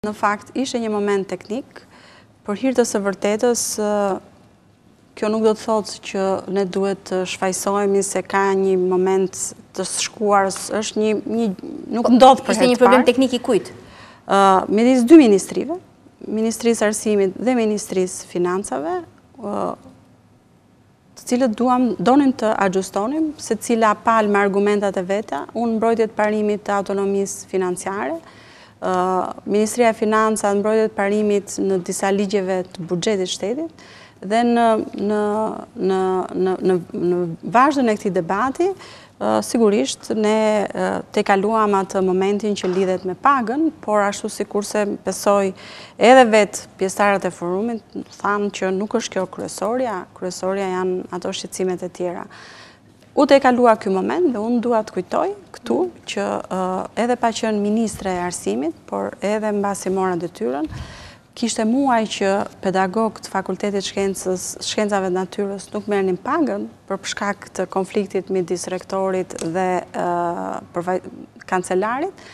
Në fakt, ishe një moment teknik, për hirtës e vërtetës, kjo nuk do të thotë që ne duhet të shfajsojmi se ka një moment të shkuar, është një... Nuk po, ndodhë përhetë parë. Ishte një problem teknik i kujtë? Me disë dy ministrive, Ministrisë Arsimit dhe Ministrisë Financave, të cilët duham, donim të agjustonim, se cila palë me argumentat e veta, unë mbrojtjet parimit të autonomisë financiare, Ministria e në mbrojtet parimit në disa ligjeve të bugjetit shtetit, dhe në vazhën e këti debati, sigurisht ne te kaluam atë momentin që lidhet me pagën, por ashtu si kurse pesoj edhe vetë pjestarët e forumit, thanë që nuk është kjo kryesoria, kryesoria janë ato shqecimet e tjera. U të e kalua kjo moment dhe unë duat kujtoj këtu që uh, edhe pa qënë ministre e arsimit, por edhe në basi mora dhe tyren, kishte muaj që pedagog të fakultetit shkencave dhe natyres nuk një pagën për përshkak të konfliktit midis rektorit dhe uh, kancelarit,